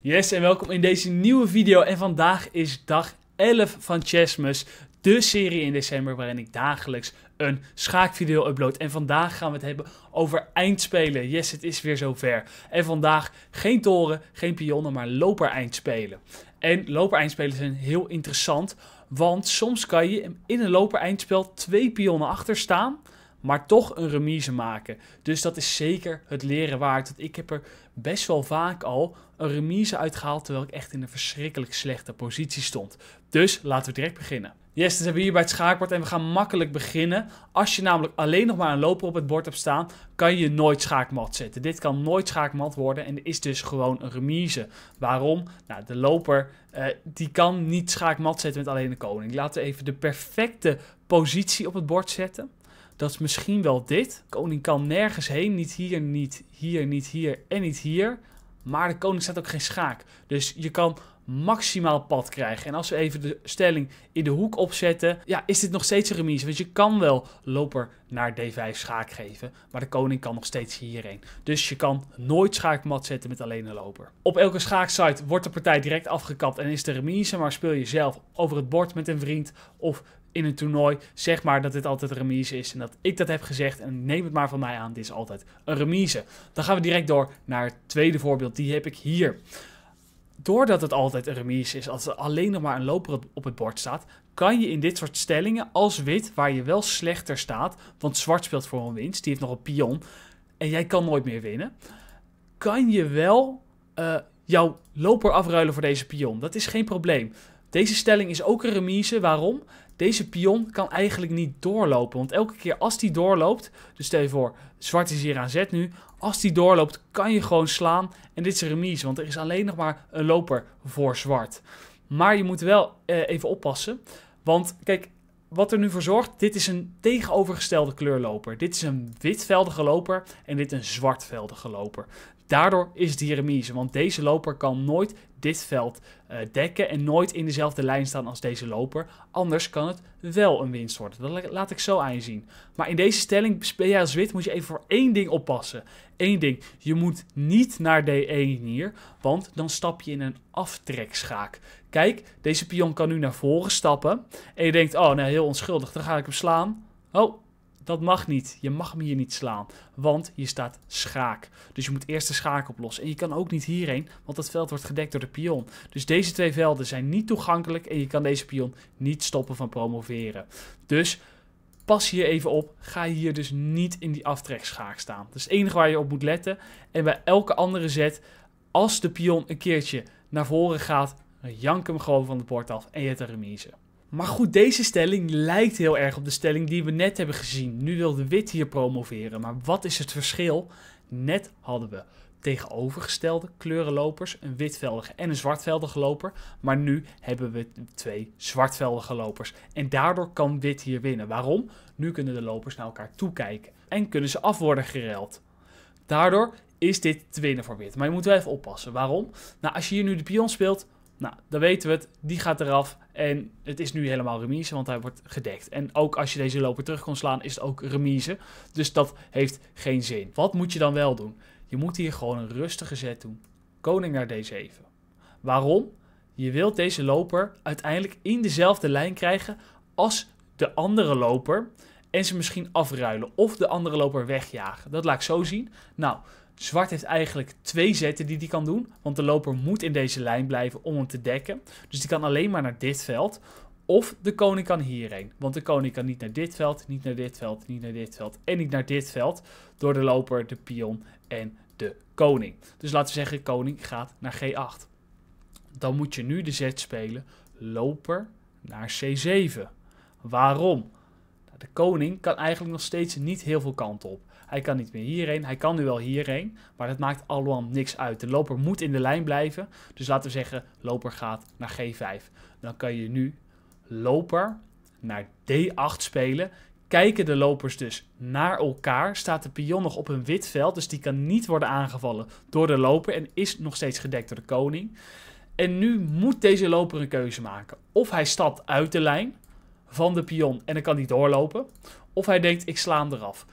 Yes en welkom in deze nieuwe video en vandaag is dag 11 van Chessmus, de serie in december waarin ik dagelijks een schaakvideo upload. En vandaag gaan we het hebben over eindspelen. Yes, het is weer zover. En vandaag geen toren, geen pionnen, maar loper eindspelen. En loper eindspelen zijn heel interessant, want soms kan je in een loper eindspel twee pionnen achter staan maar toch een remise maken. Dus dat is zeker het leren waard. Want ik heb er best wel vaak al een remise uitgehaald terwijl ik echt in een verschrikkelijk slechte positie stond. Dus laten we direct beginnen. Yes, dan zijn we hier bij het schaakbord en we gaan makkelijk beginnen. Als je namelijk alleen nog maar een loper op het bord hebt staan, kan je nooit schaakmat zetten. Dit kan nooit schaakmat worden en is dus gewoon een remise. Waarom? Nou, de loper eh, die kan niet schaakmat zetten met alleen de koning. Laten we even de perfecte positie op het bord zetten dat is misschien wel dit. De koning kan nergens heen. Niet hier, niet hier, niet hier en niet hier. Maar de koning staat ook geen schaak. Dus je kan maximaal pad krijgen. En als we even de stelling in de hoek opzetten, ja, is dit nog steeds een remise. Want je kan wel loper naar d5 schaak geven, maar de koning kan nog steeds hierheen. Dus je kan nooit schaakmat zetten met alleen een loper. Op elke schaaksite wordt de partij direct afgekapt en is de remise, maar speel je zelf over het bord met een vriend of in een toernooi. Zeg maar dat dit altijd een remise is en dat ik dat heb gezegd. En neem het maar van mij aan, dit is altijd een remise. Dan gaan we direct door naar het tweede voorbeeld. Die heb ik hier. Doordat het altijd een remise is, als er alleen nog maar een loper op het bord staat, kan je in dit soort stellingen als wit, waar je wel slechter staat, want zwart speelt voor een winst, die heeft nog een pion, en jij kan nooit meer winnen, kan je wel eh, jouw loper afruilen voor deze pion. Dat is geen probleem. Deze stelling is ook een remise. Waarom? Deze pion kan eigenlijk niet doorlopen. Want elke keer als die doorloopt. Dus stel je voor, zwart is hier aan zet nu. Als die doorloopt, kan je gewoon slaan. En dit is een remise. Want er is alleen nog maar een loper voor zwart. Maar je moet wel eh, even oppassen. Want kijk, wat er nu voor zorgt, dit is een tegenovergestelde kleurloper. Dit is een witveldige loper en dit een zwartveldige loper. Daardoor is het hier remise, want deze loper kan nooit dit veld eh, dekken en nooit in dezelfde lijn staan als deze loper. Anders kan het wel een winst worden. Dat laat ik zo aan je zien. Maar in deze stelling, speel je als wit, moet je even voor één ding oppassen. Eén ding, je moet niet naar D1 hier, want dan stap je in een aftrekschaak. Kijk, deze pion kan nu naar voren stappen en je denkt, oh nou, heel onschuldig, dan ga ik hem slaan. Oh, dat mag niet. Je mag hem hier niet slaan, want je staat schaak. Dus je moet eerst de schaak oplossen. En je kan ook niet hierheen, want dat veld wordt gedekt door de pion. Dus deze twee velden zijn niet toegankelijk en je kan deze pion niet stoppen van promoveren. Dus pas hier even op. Ga hier dus niet in die aftrekschaak staan. Dat is het enige waar je op moet letten. En bij elke andere zet, als de pion een keertje naar voren gaat, jank hem gewoon van het bord af en je hebt een remise. Maar goed, deze stelling lijkt heel erg op de stelling die we net hebben gezien. Nu wil de wit hier promoveren, maar wat is het verschil? Net hadden we tegenovergestelde kleurenlopers, een witveldige en een zwartveldige loper. Maar nu hebben we twee zwartveldige lopers. En daardoor kan wit hier winnen. Waarom? Nu kunnen de lopers naar elkaar toekijken en kunnen ze af worden gereld. Daardoor is dit te winnen voor wit. Maar je moet wel even oppassen. Waarom? Nou, als je hier nu de pion speelt, nou, dan weten we het. Die gaat eraf. En het is nu helemaal remise, want hij wordt gedekt. En ook als je deze loper terug kon slaan, is het ook remise. Dus dat heeft geen zin. Wat moet je dan wel doen? Je moet hier gewoon een rustige zet doen. Koning naar d7. Waarom? Je wilt deze loper uiteindelijk in dezelfde lijn krijgen als de andere loper. En ze misschien afruilen of de andere loper wegjagen. Dat laat ik zo zien. Nou, Zwart heeft eigenlijk twee zetten die hij kan doen. Want de loper moet in deze lijn blijven om hem te dekken. Dus die kan alleen maar naar dit veld. Of de koning kan hierheen. Want de koning kan niet naar dit veld, niet naar dit veld, niet naar dit veld en niet naar dit veld. Door de loper, de pion en de koning. Dus laten we zeggen, koning gaat naar G8. Dan moet je nu de zet spelen, loper naar C7. Waarom? Nou, de koning kan eigenlijk nog steeds niet heel veel kant op. Hij kan niet meer hierheen. Hij kan nu wel hierheen. Maar dat maakt allemaal niks uit. De loper moet in de lijn blijven. Dus laten we zeggen, loper gaat naar G5. Dan kan je nu loper naar D8 spelen. Kijken de lopers dus naar elkaar. Staat de pion nog op een wit veld. Dus die kan niet worden aangevallen door de loper. En is nog steeds gedekt door de koning. En nu moet deze loper een keuze maken. Of hij stapt uit de lijn van de pion en dan kan hij doorlopen. Of hij denkt, ik sla hem eraf.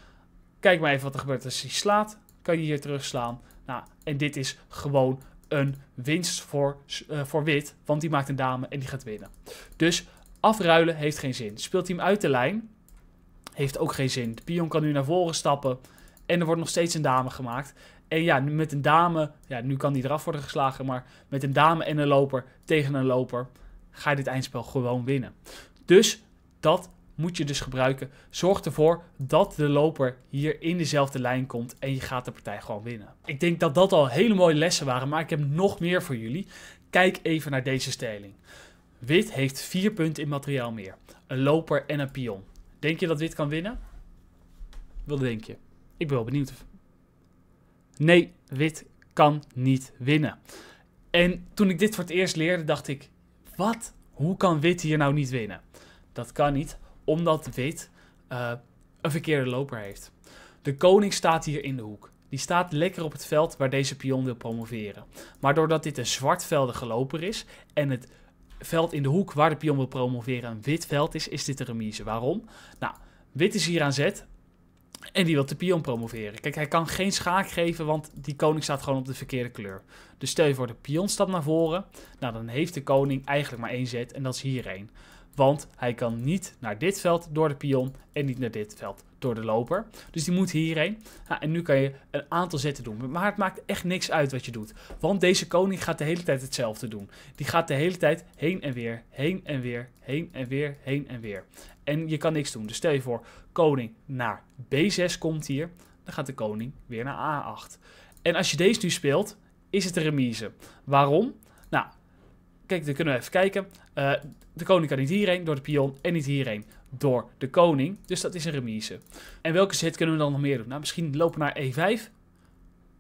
Kijk maar even wat er gebeurt als hij slaat. Kan je hier terugslaan. Nou, en dit is gewoon een winst voor, eh, voor wit. Want die maakt een dame en die gaat winnen. Dus afruilen heeft geen zin. Speelt hij hem uit de lijn, heeft ook geen zin. De pion kan nu naar voren stappen. En er wordt nog steeds een dame gemaakt. En ja, met een dame, ja, nu kan die eraf worden geslagen. Maar met een dame en een loper tegen een loper ga je dit eindspel gewoon winnen. Dus dat moet je dus gebruiken. Zorg ervoor dat de loper hier in dezelfde lijn komt en je gaat de partij gewoon winnen. Ik denk dat dat al hele mooie lessen waren, maar ik heb nog meer voor jullie. Kijk even naar deze stelling. Wit heeft vier punten in materiaal meer. Een loper en een pion. Denk je dat wit kan winnen? Wat denk je? Ik ben wel benieuwd. Nee, wit kan niet winnen. En toen ik dit voor het eerst leerde, dacht ik: wat? Hoe kan wit hier nou niet winnen? Dat kan niet, omdat wit eh, een verkeerde loper heeft. De koning staat hier in de hoek. Die staat lekker op het veld waar deze pion wil promoveren. Maar doordat dit een zwartveldige loper is en het veld in de hoek waar de pion wil promoveren een wit veld is, is dit een remise. Waarom? Nou, wit is hier aan zet en die wil de pion promoveren. Kijk, hij kan geen schaak geven, want die koning staat gewoon op de verkeerde kleur. Dus stel je voor, de pion stapt naar voren. Nou, dan heeft de koning eigenlijk maar één zet en dat is hierheen. Want hij kan niet naar dit veld door de pion en niet naar dit veld door de loper. Dus die moet hierheen. Nou, en nu kan je een aantal zetten doen. Maar het maakt echt niks uit wat je doet. Want deze koning gaat de hele tijd hetzelfde doen. Die gaat de hele tijd heen en weer, heen en weer, heen en weer, heen en weer. En je kan niks doen. Dus stel je voor, koning naar B6 komt hier. Dan gaat de koning weer naar A8. En als je deze nu speelt, is het een remise. Waarom? Nou, Kijk, dan kunnen we even kijken. Eh, de koning kan niet hierheen door de pion en niet hierheen door de koning. Dus dat is een remise. En welke zet kunnen we dan nog meer doen? Nou, misschien lopen naar e5.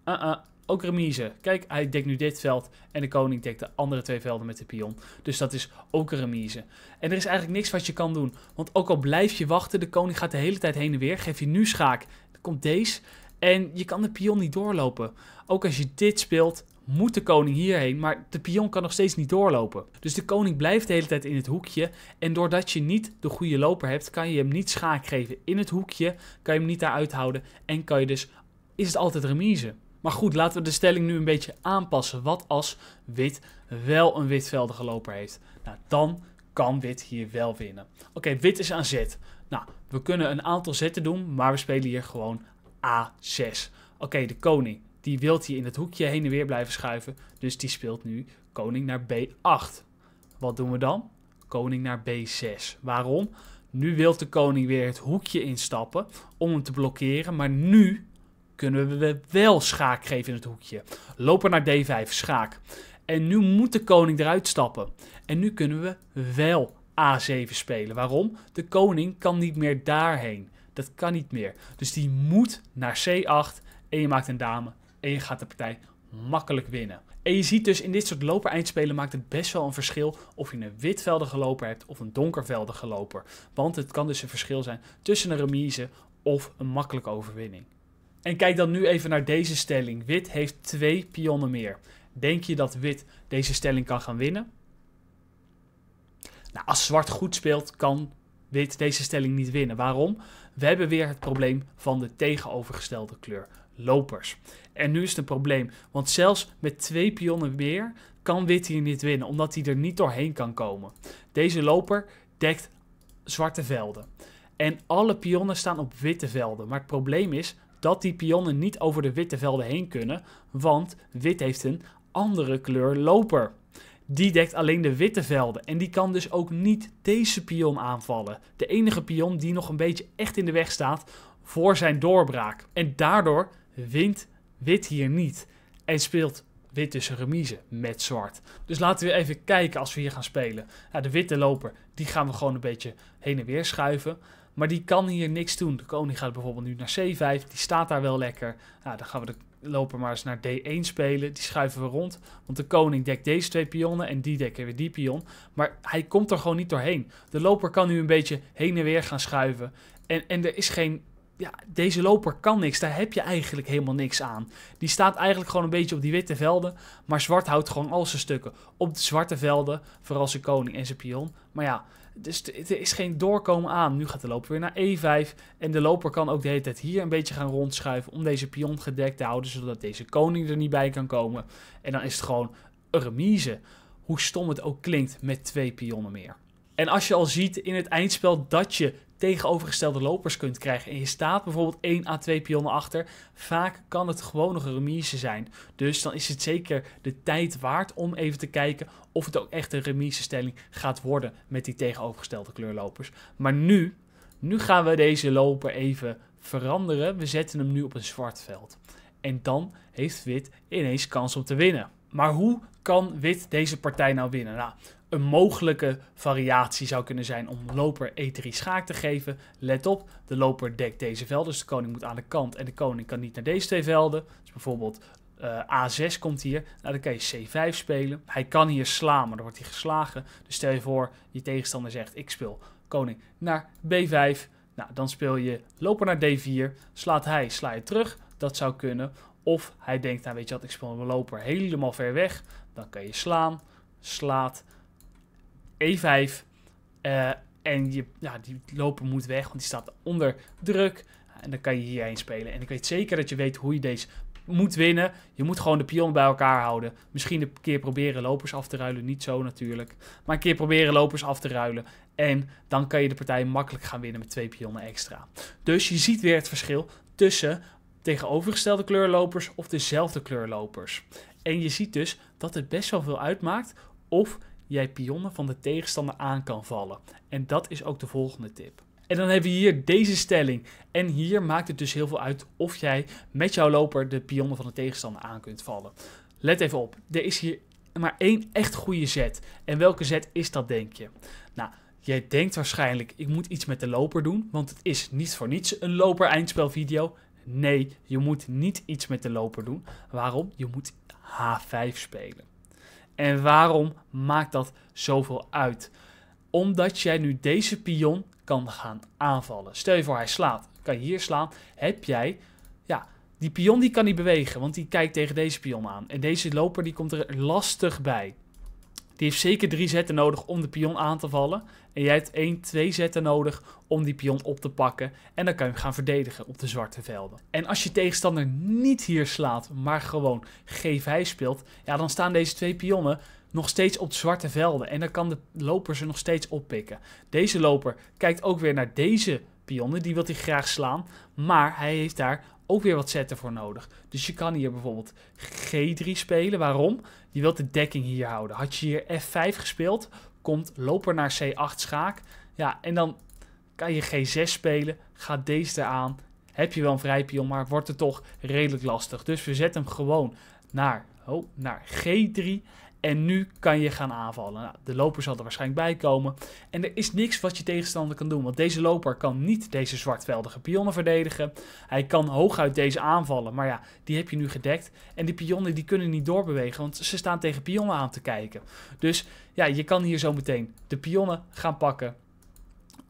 Ah, ah, ook remise. Kijk, hij dekt nu dit veld en de koning dekt de andere twee velden met de pion. Dus dat is ook een remise. En er is eigenlijk niks wat je kan doen. Want ook al blijf je wachten, de koning gaat de hele tijd heen en weer. Geef je nu schaak, dan komt deze. En je kan de pion niet doorlopen. Ook als je dit speelt, moet de koning hierheen, maar de pion kan nog steeds niet doorlopen. Dus de koning blijft de hele tijd in het hoekje. En doordat je niet de goede loper hebt, kan je hem niet schaak geven in het hoekje. Kan je hem niet daar uithouden. en kan je dus, is het altijd remise. Maar goed, laten we de stelling nu een beetje aanpassen. Wat als wit wel een witveldige loper heeft? Nou, dan kan wit hier wel winnen. Oké, wit is aan zet. Nou, we kunnen een aantal zetten doen, maar we spelen hier gewoon A6. Oké, de koning. Die wilt hier in het hoekje heen en weer blijven schuiven. Dus die speelt nu koning naar B8. Wat doen we dan? Koning naar B6. Waarom? Nu wil de koning weer het hoekje instappen om hem te blokkeren. Maar nu kunnen we wel schaak geven in het hoekje. Lopen naar D5, schaak. En nu moet de koning eruit stappen. En nu kunnen we wel A7 spelen. Waarom? De koning kan niet meer daarheen. Dat kan niet meer. Dus die moet naar C8 en je maakt een dame en je gaat de partij makkelijk winnen. En je ziet dus in dit soort loper-eindspelen maakt het best wel een verschil of je een witveldige loper hebt of een donkerveldige loper. Want het kan dus een verschil zijn tussen een remise of een makkelijke overwinning. En kijk dan nu even naar deze stelling. Wit heeft twee pionnen meer. Denk je dat wit deze stelling kan gaan winnen? Nou, als zwart goed speelt, kan Wit deze stelling niet winnen. Waarom? We hebben weer het probleem van de tegenovergestelde kleur, lopers. En nu is het een probleem, want zelfs met twee pionnen meer kan wit hier niet winnen, omdat hij er niet doorheen kan komen. Deze loper dekt zwarte velden. En alle pionnen staan op witte velden. Maar het probleem is dat die pionnen niet over de witte velden heen kunnen, want wit heeft een andere kleur loper. Die dekt alleen de witte velden en die kan dus ook niet deze pion aanvallen. De enige pion die nog een beetje echt in de weg staat voor zijn doorbraak. En daardoor wint wit hier niet en speelt wit dus een remise met zwart. Dus laten we even kijken als we hier gaan spelen. de witte loper, die gaan we gewoon een beetje heen en weer schuiven. Maar die kan hier niks doen. De koning gaat bijvoorbeeld nu naar c5. Die staat daar wel lekker. Nou, dan gaan we de lopen maar eens naar D1 spelen. Die schuiven we rond. Want de koning dekt deze twee pionnen en die dekken weer die pion. Maar hij komt er gewoon niet doorheen. De loper kan nu een beetje heen en weer gaan schuiven. En, en er is geen... Ja, deze loper kan niks. Daar heb je eigenlijk helemaal niks aan. Die staat eigenlijk gewoon een beetje op die witte velden. Maar zwart houdt gewoon al zijn stukken. Op de zwarte velden, vooral zijn koning en zijn pion. Maar ja, dus er is geen doorkomen aan. Nu gaat de loper weer naar E5. En de loper kan ook de hele tijd hier een beetje gaan rondschuiven. Om deze pion gedekt te houden. Zodat deze koning er niet bij kan komen. En dan is het gewoon een remise. Hoe stom het ook klinkt met twee pionnen meer. En als je al ziet in het eindspel dat je tegenovergestelde lopers kunt krijgen. En je staat bijvoorbeeld 1 à 2 pionnen achter. Vaak kan het gewoon nog een remise zijn. Dus dan is het zeker de tijd waard om even te kijken of het ook echt een remise stelling gaat worden met die tegenovergestelde kleurlopers. Maar nu, nu gaan we deze loper even veranderen. We zetten hem nu op een zwart veld. En dan heeft wit ineens kans om te winnen. Maar hoe kan wit deze partij nou winnen? Nou, een mogelijke variatie zou kunnen zijn om loper e3 schaak te geven. Let op, de loper dekt deze velden, dus de koning moet aan de kant en de koning kan niet naar deze twee velden. Dus bijvoorbeeld eh, A6 komt hier, nou, dan kan je C5 spelen. Hij kan hier slaan, maar dan wordt hij geslagen. Dus stel je voor, je tegenstander zegt, ik speel koning naar B5. Nou, dan speel je loper naar D4, slaat hij, sla je terug. Dat zou kunnen. Of hij denkt, nou weet je wat, ik speel mijn loper helemaal ver weg. Dan kan je slaan, slaat, E5. Eh, en je, ja, die loper moet weg, want die staat onder druk. En dan kan je hierheen spelen. En ik weet zeker dat je weet hoe je deze moet winnen. Je moet gewoon de pion bij elkaar houden. Misschien een keer proberen lopers af te ruilen. Niet zo natuurlijk. Maar een keer proberen lopers af te ruilen. En dan kan je de partij makkelijk gaan winnen met twee pionnen extra. Dus je ziet weer het verschil tussen tegenovergestelde kleurlopers of dezelfde kleurlopers. En je ziet dus dat het best wel veel uitmaakt of jij pionnen van de tegenstander aan kan vallen. En dat is ook de volgende tip. En dan hebben we hier deze stelling. En hier maakt het dus heel veel uit of jij met jouw loper de pionnen van de tegenstander aan kunt vallen. Let even op, er is hier maar één echt goede zet. En welke zet is dat, denk je? Nou, jij denkt waarschijnlijk, ik moet iets met de loper doen, want het is niet voor niets een loper-eindspelvideo. Nee, je moet niet iets met de loper doen. Waarom? Je moet H5 spelen. En waarom maakt dat zoveel uit? Omdat jij nu deze pion kan gaan aanvallen. Stel je voor hij slaat, kan je hier slaan, heb jij... Ja, die pion die kan niet bewegen, want die kijkt tegen deze pion aan. En deze loper die komt er lastig bij. Die heeft zeker drie zetten nodig om de pion aan te vallen. En jij hebt één, twee zetten nodig om die pion op te pakken. En dan kan je hem gaan verdedigen op de zwarte velden. En als je tegenstander niet hier slaat, maar gewoon G5 speelt. Ja, dan staan deze twee pionnen nog steeds op zwarte velden. En dan kan de loper ze nog steeds oppikken. Deze loper kijkt ook weer naar deze pionnen. Die wil hij graag slaan. Maar hij heeft daar ook weer wat zetten voor nodig. Dus je kan hier bijvoorbeeld G3 spelen. Waarom? Je wilt de dekking hier houden. Had je hier F5 gespeeld, komt loper naar C8 schaak. Ja, en dan kan je G6 spelen, gaat deze eraan. Heb je wel een vrij pion, maar wordt het toch redelijk lastig. Dus we zetten hem gewoon naar, oh, naar G3. En nu kan je gaan aanvallen. Nou, de loper zal er waarschijnlijk bij komen. En er is niks wat je tegenstander kan doen. Want deze loper kan niet deze zwartveldige pionnen verdedigen. Hij kan hooguit deze aanvallen. Maar ja, die heb je nu gedekt. En die pionnen die kunnen niet doorbewegen. Want ze staan tegen pionnen aan te kijken. Dus ja, je kan hier zo meteen de pionnen gaan pakken.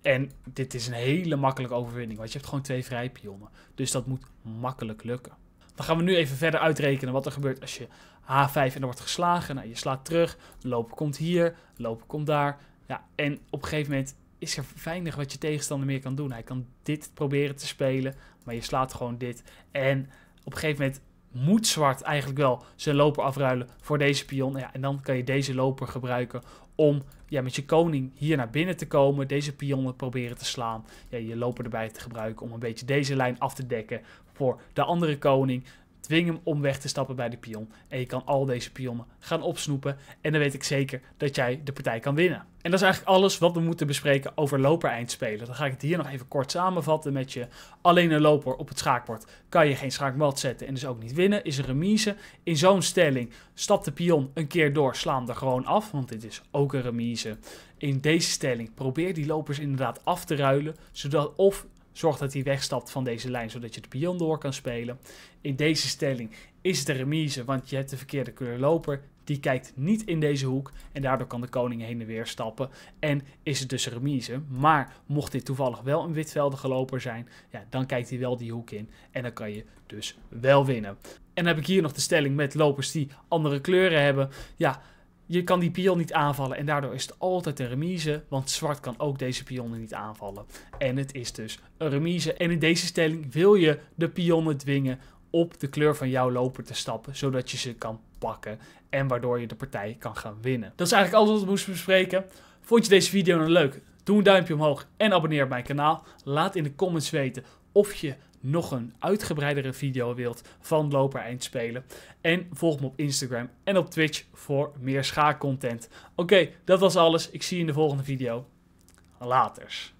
En dit is een hele makkelijke overwinning. Want je hebt gewoon twee vrije pionnen. Dus dat moet makkelijk lukken. Dan gaan we nu even verder uitrekenen wat er gebeurt als je H5 en er wordt geslagen. Nou, je slaat terug, lopen komt hier, lopen komt daar. Ja, en op een gegeven moment is er weinig wat je tegenstander meer kan doen. Hij kan dit proberen te spelen, maar je slaat gewoon dit. En op een gegeven moment moet zwart eigenlijk wel zijn loper afruilen voor deze pion. Ja, en dan kan je deze loper gebruiken om ja, met je koning hier naar binnen te komen. Deze pionnen proberen te slaan. Ja, je loper erbij te gebruiken om een beetje deze lijn af te dekken voor de andere koning. Dwing hem om weg te stappen bij de pion. En je kan al deze pionnen gaan opsnoepen. En dan weet ik zeker dat jij de partij kan winnen. En dat is eigenlijk alles wat we moeten bespreken over loper-eindspelen. Dan ga ik het hier nog even kort samenvatten met je. Alleen een loper op het schaakbord kan je geen schaakmat zetten en dus ook niet winnen. Is een remise. In zo'n stelling stapt de pion een keer door, sla hem er gewoon af, want dit is ook een remise. In deze stelling probeer die lopers inderdaad af te ruilen, zodat of Zorg dat hij wegstapt van deze lijn, zodat je de pion door kan spelen. In deze stelling is het een remise, want je hebt de verkeerde kleur loper. Die kijkt niet in deze hoek en daardoor kan de koning heen en weer stappen. En is het dus een remise. Maar mocht dit toevallig wel een witveldige loper zijn, ja, dan kijkt hij wel die hoek in. En dan kan je dus wel winnen. En dan heb ik hier nog de stelling met lopers die andere kleuren hebben. Ja, je kan die pion niet aanvallen en daardoor is het altijd een remise, want zwart kan ook deze pionnen niet aanvallen. En het is dus een remise. En in deze stelling wil je de pionnen dwingen op de kleur van jouw loper te stappen, zodat je ze kan pakken en waardoor je de partij kan gaan winnen. Dat is eigenlijk alles wat we moesten bespreken. Vond je deze video nou leuk? Doe een duimpje omhoog en abonneer op mijn kanaal. Laat in de comments weten of je nog een uitgebreidere video wilt van Loper Eindspelen. En volg me op Instagram en op Twitch voor meer schaakcontent. Oké, dat was alles. Ik zie je in de volgende video. Laters.